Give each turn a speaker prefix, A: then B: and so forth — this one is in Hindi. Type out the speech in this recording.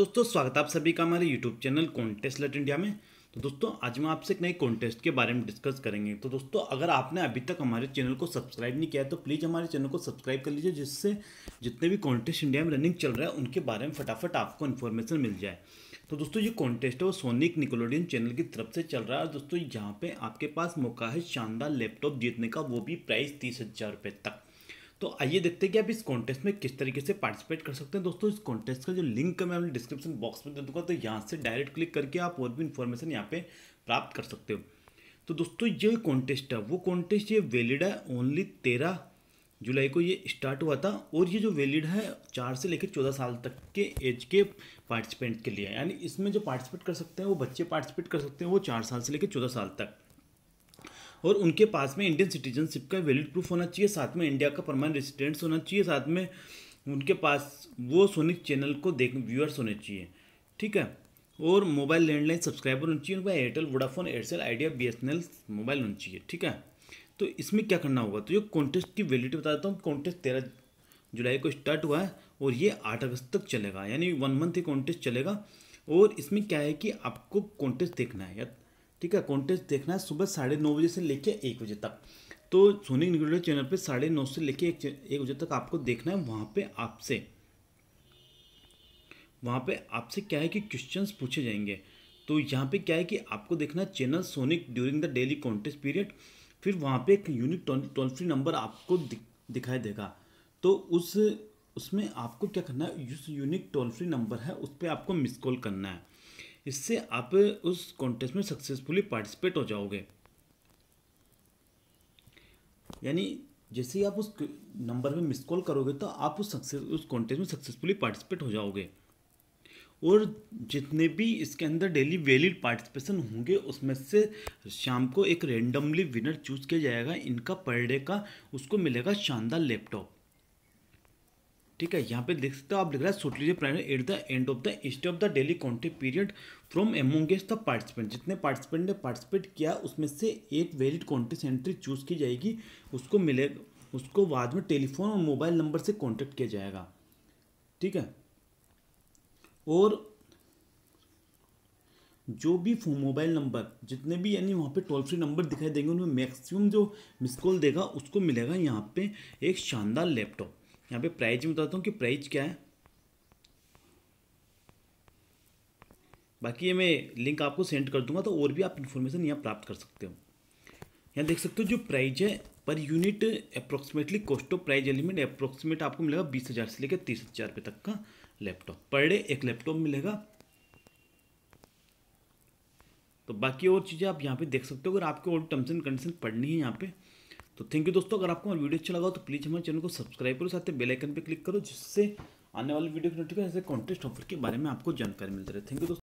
A: तो दोस्तों स्वागत आप सभी का हमारे YouTube channel contest let India में तो दोस्तों आज मैं आपसे एक नए कॉन्टेस्ट के बारे में डिस्कस करेंगे तो दोस्तों अगर आपने अभी तक हमारे चैनल को सब्सक्राइब नहीं किया है तो प्लीज़ हमारे चैनल को सब्सक्राइब कर लीजिए जिससे जितने भी कॉन्टेस्ट इंडिया में रनिंग चल रहा है उनके बारे में फटाफट आपको इन्फॉर्मेशन मिल जाए तो दोस्तों ये कॉन्टेस्ट है वो सोनिक निकोलोडियन चैनल की तरफ से चल रहा है और दोस्तों यहाँ पर आपके पास मौका है शानदार लैपटॉप जीतने का वो भी प्राइस तीस हज़ार रुपये तक तो आइए देखते हैं कि आप इस कॉन्टेस्ट में किस तरीके से पार्टिसिपेट कर सकते हैं दोस्तों इस कॉन्टेस्ट का जो लिंक का मैं डिस्क्रिप्शन बॉक्स में दे दूंगा तो यहाँ से डायरेक्ट क्लिक करके आप और भी इन्फॉर्मेशन यहाँ पे प्राप्त कर सकते हो तो दोस्तों ये कॉन्टेस्ट है वो कॉन्टेस्ट ये वैलिड है ओनली तेरह जुलाई को ये स्टार्ट हुआ था और ये जो वैलिड है चार से लेकर चौदह साल तक के एज के पार्टिसिपेंट के लिए यानी इसमें जो पार्टिसिपेट कर सकते हैं वो बच्चे पार्टिसिपेट कर सकते हैं वो चार साल से लेकर चौदह साल तक और उनके पास में इंडियन सिटीजनशिप का वैलिड प्रूफ होना चाहिए साथ में इंडिया का परमानेंट रेसिडेंट्स होना चाहिए साथ में उनके पास वो सोनिक चैनल को देख व्यूअर्स होने चाहिए ठीक है और मोबाइल लैंडलाइन सब्सक्राइबर होना चाहिए उनका एयरटेल वोडाफोन एयरसेल आइडिया बी मोबाइल होना चाहिए ठीक है तो इसमें क्या करना होगा तो ये कॉन्टेस्ट की वैलिडिटी बता देता हूँ कॉन्टेस्ट तेरह जुलाई को स्टार्ट हुआ है और ये आठ अगस्त तक चलेगा यानी वन मंथ ये कॉन्टेस्ट चलेगा और इसमें क्या है कि आपको कॉन्टेस्ट देखना है या ठीक है कॉन्टेस्ट देखना है सुबह साढ़े नौ बजे से लेके एक बजे तक तो सोनिक निगुलेटर चैनल पे साढ़े नौ से लेके एक, बजे तक आपको देखना है वहाँ पे आपसे वहाँ पे आपसे क्या है कि क्वेश्चंस पूछे जाएंगे तो यहाँ पे क्या है कि आपको देखना है channel sonic during the daily contest period फिर वहाँ पे एक यूनिक टोल फ्री नंबर आपको दिखाई देगा तो उस उसमें आपको क्या करना है उस यूनिक टोल फ्री नंबर है उस पर आपको मिस कॉल करना है इससे आप उस कॉन्टेस्ट में सक्सेसफुली पार्टिसिपेट हो जाओगे यानी जैसे ही आप उस नंबर में मिस कॉल करोगे तो आप उस सक्सेस उस कॉन्टेस्ट में सक्सेसफुली पार्टिसिपेट हो जाओगे और जितने भी इसके अंदर डेली वैलिड पार्टिसिपेशन होंगे उसमें से शाम को एक रेंडमली विनर चूज किया जाएगा इनका पर डे का उसको मिलेगा शानदार लैपटॉप ठीक है यहाँ पे देख सकते हो आप लिख रहा है सुट लीजिए at the end of the history of the daily contact period from amongst the participant जितने पार्टिसिपेंट ने पार्टिसिपेट किया उसमें से एक वैलिड कॉन्टेक्ट एंट्री चूज की जाएगी उसको मिलेगा उसको बाद में टेलीफोन और मोबाइल नंबर से कॉन्टेक्ट किया जाएगा ठीक है और जो भी मोबाइल नंबर जितने भी यानी वहाँ पे टोल फ्री नंबर दिखाई देंगे उनमें मैक्सिमम जो मिस कॉल देगा उसको मिलेगा यहाँ पे एक शानदार लैपटॉप यहाँ पे प्राइज में बताता हूँ कि प्राइज क्या है बाकी ये मैं लिंक आपको सेंड कर दूंगा तो और भी आप इन्फॉर्मेशन यहाँ प्राप्त कर सकते हो यहाँ देख सकते हो जो प्राइज है पर unit approximately cost of prize element approximate आपको मिलेगा बीस से लेकर तीस हज़ार तक का लैपटॉप पर डे एक लैपटॉप मिलेगा तो बाकी और चीज़ें आप यहाँ पे देख सकते हो अगर आपके और टर्म्स एंड कंडीशन पढ़नी है यहाँ पे तो थैंक यू दोस्तों अगर आपको हमारा वीडियो अच्छा लगा तो प्लीज़ हमारे चैनल को सब्सक्राइब करो साथ ही बेलाइकन पर क्लिक करो जिससे आने वाले वीडियो की नोटिफिकेशन कॉन्टेस्ट ऑफर के बारे में आपको जानकारी मिलती रहे थैंक यू दोस्तों